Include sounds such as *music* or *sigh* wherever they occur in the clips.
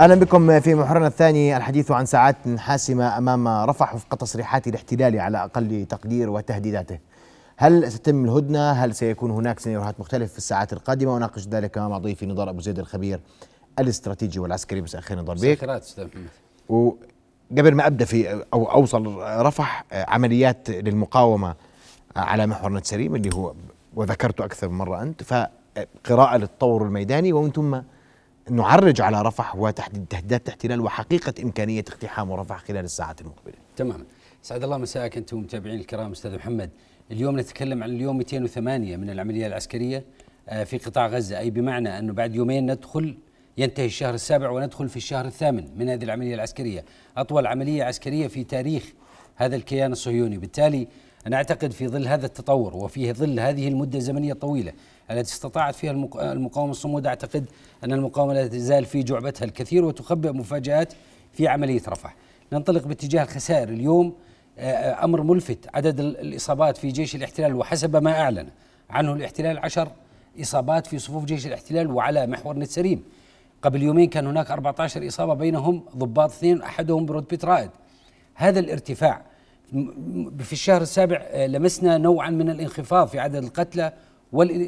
اهلا بكم في محورنا الثاني الحديث عن ساعات حاسمه امام رفح وفق تصريحات الاحتلال على اقل تقدير وتهديداته. هل ستتم الهدنه؟ هل سيكون هناك سيناريوهات مختلفه في الساعات القادمه؟ وناقش ذلك مع ضيفي نضال ابو زيد الخبير الاستراتيجي والعسكري مساء الخير نضال بيك. مساء وقبل ما ابدا في او اوصل رفح عمليات للمقاومه على محورنا نتسريم اللي هو وذكرته اكثر من مره انت فقراءه للطور الميداني ومن ثم نعرج على رفح وتحديد تهديدات احتلال وحقيقه امكانيه اقتحام رفح خلال الساعات المقبله. تماما. سعد الله مساءك انتم متابعين الكرام استاذ محمد، اليوم نتكلم عن اليوم 208 من العمليه العسكريه آه، في قطاع غزه، اي بمعنى انه بعد يومين ندخل ينتهي الشهر السابع وندخل في الشهر الثامن من هذه العمليه العسكريه، اطول عمليه عسكريه في تاريخ هذا الكيان الصهيوني، بالتالي انا اعتقد في ظل هذا التطور وفي ظل هذه المده الزمنيه الطويله التي استطاعت فيها المقاومة الصمود أعتقد أن المقاومة لا تزال في جعبتها الكثير وتخبئ مفاجآت في عملية رفح ننطلق باتجاه الخسائر اليوم آه، أمر ملفت عدد الإصابات في جيش الاحتلال وحسب ما أعلن عنه الاحتلال عشر إصابات في صفوف جيش الاحتلال وعلى محور نتسريم قبل يومين كان هناك 14 إصابة بينهم ضباط اثنين أحدهم برود رائد هذا الارتفاع في الشهر السابع آه، لمسنا نوعا من الانخفاض في عدد القتلى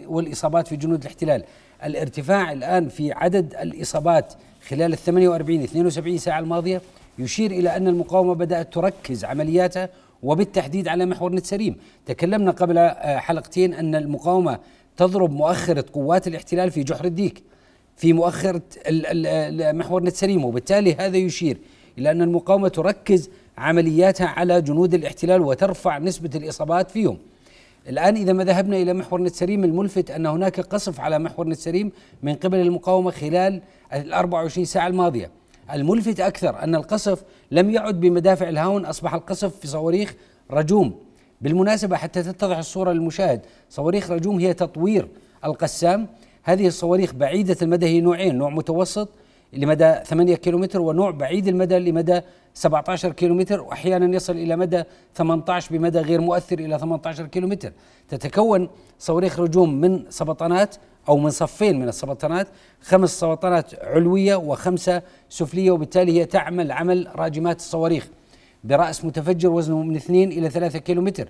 والإصابات في جنود الاحتلال الارتفاع الآن في عدد الإصابات خلال ال 48 72 ساعة الماضية يشير إلى أن المقاومة بدأت تركز عملياتها وبالتحديد على محور نتسريم تكلمنا قبل آه، حلقتين أن المقاومة تضرب مؤخرة قوات الاحتلال في جحر الديك في مؤخرة محور نتسريم وبالتالي هذا يشير إلى أن المقاومة تركز عملياتها على جنود الاحتلال وترفع نسبة الإصابات فيهم الآن إذا ما ذهبنا إلى محور نتسريم الملفت أن هناك قصف على محور نتسريم من قبل المقاومة خلال ال 24 ساعة الماضية الملفت أكثر أن القصف لم يعد بمدافع الهاون أصبح القصف في صواريخ رجوم بالمناسبة حتى تتضح الصورة للمشاهد صواريخ رجوم هي تطوير القسام هذه الصواريخ بعيدة المدى هي نوعين نوع متوسط لمدى 8 كيلومتر ونوع بعيد المدى لمدى 17 كيلومتر واحيانا يصل الى مدى 18 بمدى غير مؤثر الى 18 كيلومتر تتكون صواريخ رجوم من سبطانات او من صفين من السبطانات خمس سبطانات علويه وخمسه سفليه وبالتالي هي تعمل عمل راجمات الصواريخ براس متفجر وزنه من 2 الى 3 كيلومتر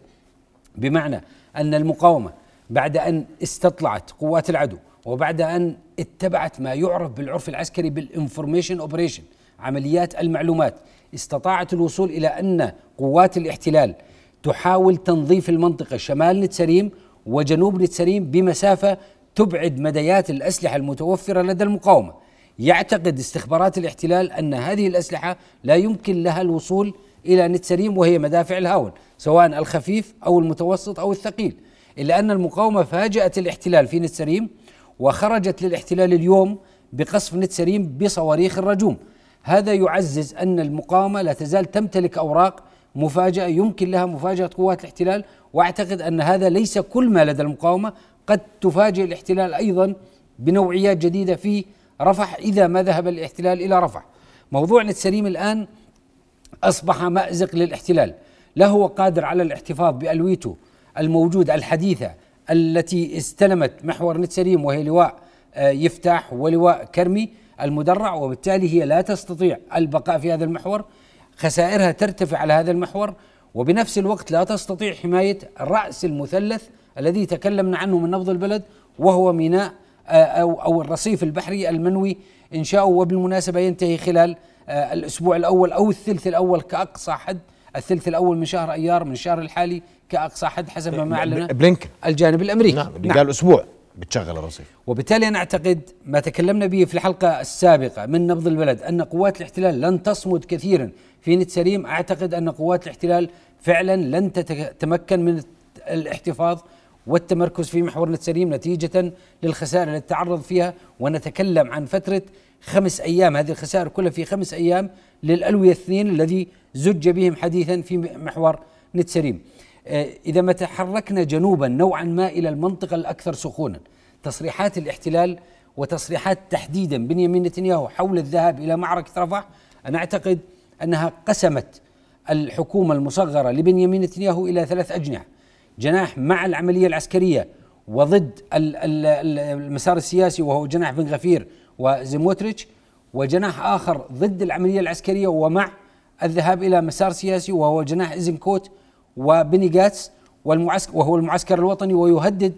بمعنى ان المقاومه بعد ان استطلعت قوات العدو وبعد ان اتبعت ما يعرف بالعرف العسكري بالانفورميشن اوبريشن عمليات المعلومات استطاعت الوصول الى ان قوات الاحتلال تحاول تنظيف المنطقه شمال نتسريم وجنوب نتسريم بمسافه تبعد مديات الاسلحه المتوفره لدى المقاومه يعتقد استخبارات الاحتلال ان هذه الاسلحه لا يمكن لها الوصول الى نتسريم وهي مدافع الهاون سواء الخفيف او المتوسط او الثقيل الا ان المقاومه فاجات الاحتلال في نتسريم وخرجت للاحتلال اليوم بقصف نتسريم بصواريخ الرجوم هذا يعزز أن المقاومة لا تزال تمتلك أوراق مفاجأة يمكن لها مفاجأة قوات الاحتلال وأعتقد أن هذا ليس كل ما لدى المقاومة قد تفاجئ الاحتلال أيضا بنوعيات جديدة في رفح إذا ما ذهب الاحتلال إلى رفح موضوع نتسريم الآن أصبح مأزق للاحتلال لا هو قادر على الاحتفاظ بألويته الموجودة الحديثة التي استلمت محور سليم وهي لواء آه، يفتاح ولواء كرمي المدرع وبالتالي هي لا تستطيع البقاء في هذا المحور خسائرها ترتفع على هذا المحور وبنفس الوقت لا تستطيع حماية رأس المثلث الذي تكلمنا عنه من نبض البلد وهو ميناء آه، أو, أو الرصيف البحري المنوي إنشاؤه وبالمناسبة ينتهي خلال آه، الأسبوع الأول أو الثلث الأول كأقصى حد الثلث الاول من شهر ايار من الشهر الحالي كاقصى حد حسب ما اعلن بلينكن الجانب الامريكي نعم اللي نعم. قال اسبوع بتشغل الرصيف وبالتالي انا اعتقد ما تكلمنا به في الحلقه السابقه من نبض البلد ان قوات الاحتلال لن تصمد كثيرا في نت سليم اعتقد ان قوات الاحتلال فعلا لن تتمكن من الاحتفاظ والتمركز في محورنا السليم نتيجة للخسائر التي تعرض فيها ونتكلم عن فترة خمس أيام هذه الخسائر كلها في خمس أيام للألوية الاثنين الذي زج بهم حديثا في محور نتسريم آه، إذا ما تحركنا جنوبا نوعا ما إلى المنطقة الأكثر سخونا تصريحات الاحتلال وتصريحات تحديدا بنيامين نتنياهو حول الذهاب إلى معركة رفح أنا أعتقد أنها قسمت الحكومة المصغرة لبنيامين نتنياهو إلى ثلاث أجنحة جناح مع العملية العسكرية وضد المسار السياسي وهو جناح بن غفير وزيموتريتش وجناح آخر ضد العملية العسكرية ومع الذهاب إلى مسار سياسي وهو جناح إزنكوت وبني جاتس والمعسكر وهو المعسكر الوطني ويهدد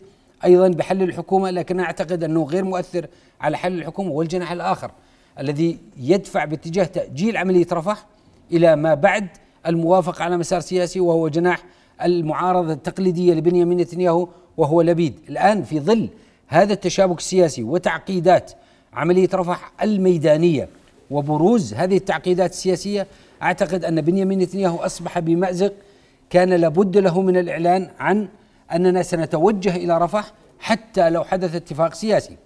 أيضا بحل الحكومة لكن أعتقد أنه غير مؤثر على حل الحكومة والجناح الآخر الذي يدفع باتجاه تأجيل عملية رفح إلى ما بعد الموافقة على مسار سياسي وهو جناح المعارضة التقليدية لبنيامين نتنياهو وهو لبيد الآن في ظل هذا التشابك السياسي وتعقيدات عملية رفح الميدانية وبروز هذه التعقيدات السياسية أعتقد أن بنيامين نتنياهو أصبح بمأزق كان لابد له من الإعلان عن أننا سنتوجه إلى رفح حتى لو حدث اتفاق سياسي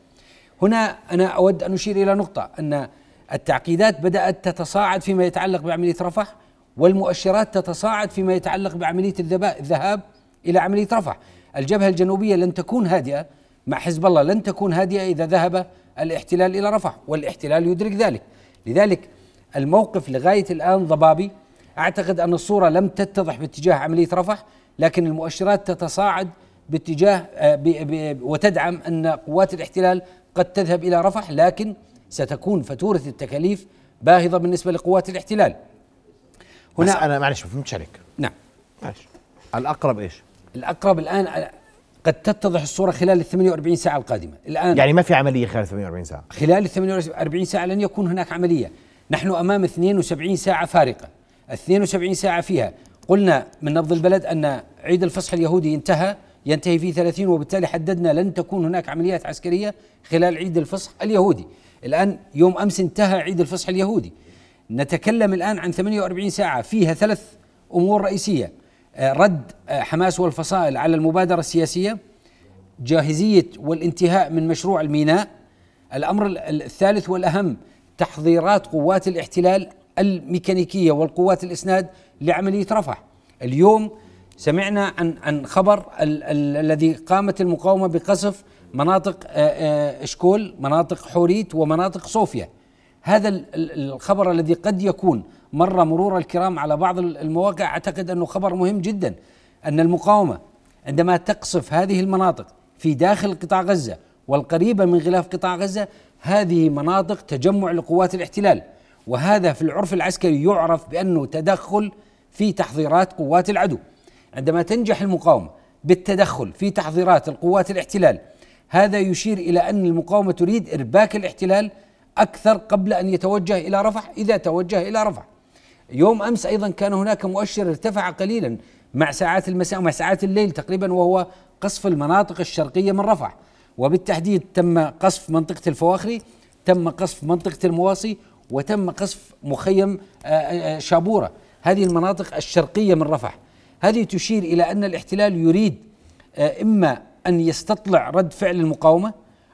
هنا أنا أود أن أشير إلى نقطة أن التعقيدات بدأت تتصاعد فيما يتعلق بعملية رفح والمؤشرات تتصاعد فيما يتعلق بعملية الذهاب إلى عملية رفح الجبهة الجنوبية لن تكون هادئة مع حزب الله لن تكون هادئة إذا ذهب الاحتلال إلى رفح والاحتلال يدرك ذلك لذلك الموقف لغاية الآن ضبابي أعتقد أن الصورة لم تتضح باتجاه عملية رفح لكن المؤشرات تتصاعد باتجاه آه، وتدعم أن قوات الاحتلال قد تذهب إلى رفح لكن ستكون فاتورة التكاليف باهظة بالنسبة لقوات الاحتلال هنا انا معلش ما فهمتش عليك نعم معلش الاقرب ايش؟ الاقرب الان قد تتضح الصوره خلال ال 48 ساعه القادمه الان يعني ما في عمليه خلال 48 ساعه خلال ال 48 ساعه لن يكون هناك عمليه نحن امام 72 ساعه فارقه ال 72 ساعه فيها قلنا من نبض البلد ان عيد الفصح اليهودي انتهى ينتهي في 30 وبالتالي حددنا لن تكون هناك عمليات عسكريه خلال عيد الفصح اليهودي الان يوم امس انتهى عيد الفصح اليهودي نتكلم الآن عن 48 ساعة فيها ثلاث أمور رئيسية آه، رد آه، حماس والفصائل على المبادرة السياسية جاهزية والانتهاء من مشروع الميناء الأمر الثالث والأهم تحضيرات قوات الاحتلال الميكانيكية والقوات الإسناد لعملية رفح اليوم سمعنا عن عن خبر ال ال الذي قامت المقاومه بقصف مناطق آه، اشكول، مناطق حوريت ومناطق صوفيا. هذا الخبر الذي قد يكون مر مرور الكرام على بعض المواقع اعتقد انه خبر مهم جدا ان المقاومه عندما تقصف هذه المناطق في داخل قطاع غزه والقريبه من غلاف قطاع غزه هذه مناطق تجمع لقوات الاحتلال وهذا في العرف العسكري يعرف بانه تدخل في تحضيرات قوات العدو عندما تنجح المقاومه بالتدخل في تحضيرات القوات الاحتلال هذا يشير الى ان المقاومه تريد ارباك الاحتلال أكثر قبل أن يتوجه إلى رفح إذا توجه إلى رفح يوم أمس أيضا كان هناك مؤشر ارتفع قليلا مع ساعات المساء ومع ساعات الليل تقريبا وهو قصف المناطق الشرقية من رفح وبالتحديد تم قصف منطقة الفواخري تم قصف منطقة المواصي وتم قصف مخيم آه، آه، آه، شابورة هذه المناطق الشرقية من رفح هذه تشير إلى أن الاحتلال يريد إما أن يستطلع رد فعل المقاومة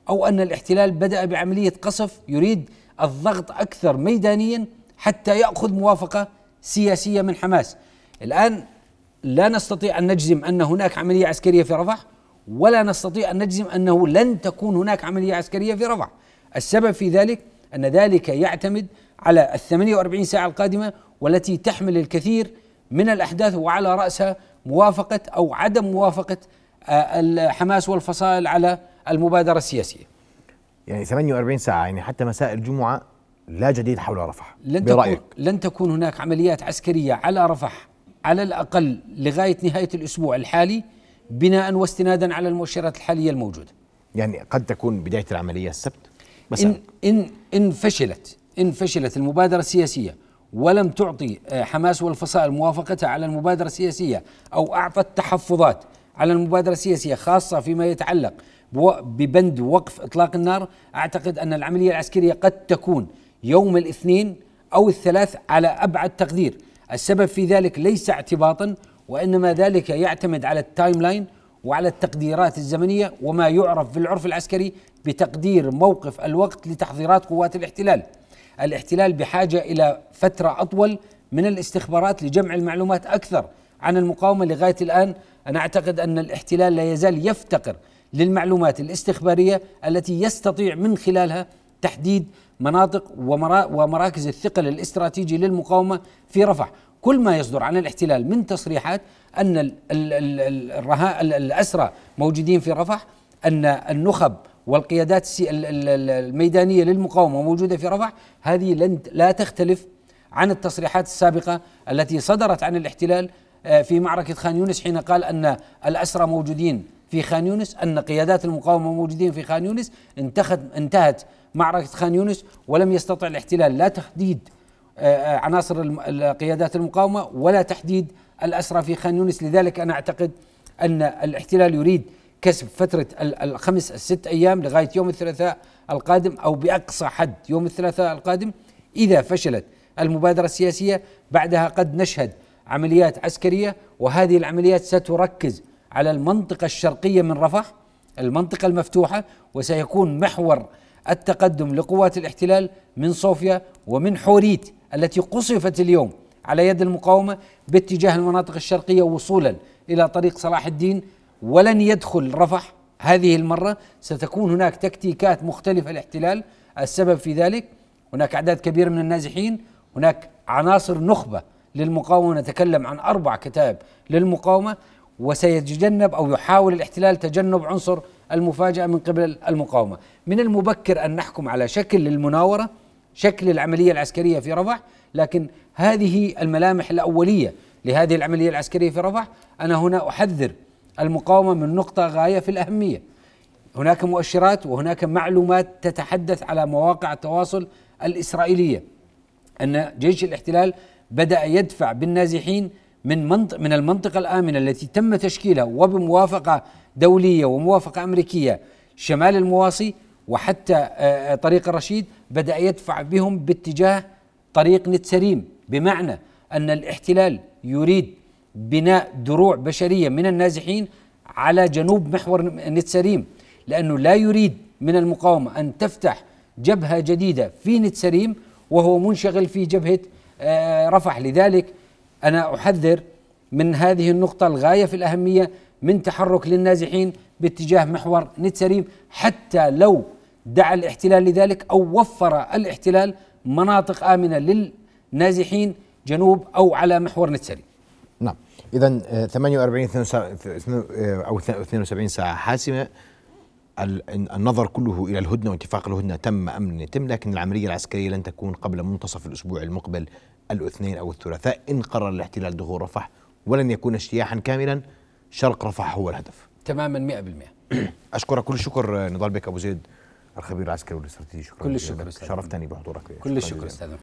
او ان الاحتلال بدا بعمليه قصف يريد الضغط اكثر ميدانيا حتى ياخذ موافقه سياسيه من حماس. الان لا نستطيع ان نجزم ان هناك عمليه عسكريه في رفح ولا نستطيع ان نجزم انه لن تكون هناك عمليه عسكريه في رفح. السبب في ذلك ان ذلك يعتمد على ال 48 ساعه القادمه والتي تحمل الكثير من الاحداث وعلى راسها موافقه او عدم موافقه آه، حماس والفصائل على المبادرة السياسية يعني 48 ساعة يعني حتى مساء الجمعة لا جديد حول رفح لن برأيك تكون لن تكون هناك عمليات عسكرية على رفح على الأقل لغاية نهاية الأسبوع الحالي بناء واستنادا على المؤشرات الحالية الموجودة يعني قد تكون بداية العملية السبت إن, إن, إن فشلت إن فشلت المبادرة السياسية ولم تعطي آه، حماس والفصائل موافقتها على المبادرة السياسية أو أعطت تحفظات على المبادرة السياسية خاصة فيما يتعلق ببند وقف اطلاق النار اعتقد ان العمليه العسكريه قد تكون يوم الاثنين او الثلاث على ابعد تقدير السبب في ذلك ليس اعتباطا وانما ذلك يعتمد على التايم لاين وعلى التقديرات الزمنيه وما يعرف في العرف العسكري بتقدير موقف الوقت لتحضيرات قوات الاحتلال. الاحتلال بحاجه الى فتره اطول من الاستخبارات لجمع المعلومات اكثر عن المقاومه لغايه الان انا اعتقد ان الاحتلال لا يزال يفتقر للمعلومات الاستخباريه التي يستطيع من خلالها تحديد مناطق ومراكز الثقل الاستراتيجي للمقاومه في رفح، كل ما يصدر عن الاحتلال من تصريحات ان الاسرى موجودين في رفح، ان النخب والقيادات الميدانيه للمقاومه موجوده في رفح، هذه لن لا تختلف عن التصريحات السابقه التي صدرت عن الاحتلال آه، في معركه خان يونس حين قال ان الاسرى موجودين في خان يونس أن قيادات المقاومة موجودين في خان يونس انتهت انتهت معركة خان يونس ولم يستطع الاحتلال لا تحديد آه، آه، عناصر قيادات المقاومة ولا تحديد الأسرى في خان يونس لذلك أنا أعتقد أن الاحتلال يريد كسب فترة الخمس الست أيام لغاية يوم الثلاثاء القادم أو بأقصى حد يوم الثلاثاء القادم إذا فشلت المبادرة السياسية بعدها قد نشهد عمليات عسكرية وهذه العمليات ستركز على المنطقة الشرقية من رفح المنطقة المفتوحة وسيكون محور التقدم لقوات الاحتلال من صوفيا ومن حوريت التي قصفت اليوم على يد المقاومة باتجاه المناطق الشرقية وصولا إلى طريق صلاح الدين ولن يدخل رفح هذه المرة ستكون هناك تكتيكات مختلفة الاحتلال السبب في ذلك هناك أعداد كبيرة من النازحين هناك عناصر نخبة للمقاومة نتكلم عن أربع كتائب للمقاومة وسيتجنب أو يحاول الاحتلال تجنب عنصر المفاجأة من قبل المقاومة من المبكر أن نحكم على شكل للمناورة شكل العملية العسكرية في رفح لكن هذه الملامح الأولية لهذه العملية العسكرية في رفح أنا هنا أحذر المقاومة من نقطة غاية في الأهمية هناك مؤشرات وهناك معلومات تتحدث على مواقع التواصل الإسرائيلية أن جيش الاحتلال بدأ يدفع بالنازحين من منطق من المنطقة الآمنة التي تم تشكيلها وبموافقة دولية وموافقة أمريكية شمال المواصي وحتى آه، آه، طريق الرشيد بدأ يدفع بهم باتجاه طريق نتسريم بمعنى أن الاحتلال يريد بناء دروع بشرية من النازحين على جنوب محور نتسريم لأنه لا يريد من المقاومة أن تفتح جبهة جديدة في نتسريم وهو منشغل في جبهة آه، رفح لذلك أنا أحذر من هذه النقطة الغاية في الأهمية من تحرك للنازحين باتجاه محور نتسريم حتى لو دعا الاحتلال لذلك أو وفر الاحتلال مناطق آمنة للنازحين جنوب أو على محور نتسريم نعم إذا آه، 48 آه، أو 72 ساعة حاسمة النظر كله الى الهدنه واتفاق الهدنه تم امن يتم لكن العمليه العسكريه لن تكون قبل منتصف الاسبوع المقبل الاثنين أو الثلاثاء إن قرر الاحتلال دخول رفح ولن يكون اجتياحا كاملا شرق رفح هو الهدف تماما 100% *clears throat* أشكرك كل الشكر نضال بك أبو زيد الخبير العسكري والاستراتيجي شكرا كل الشكر شرفتني بحضورك كل الشكر أستاذ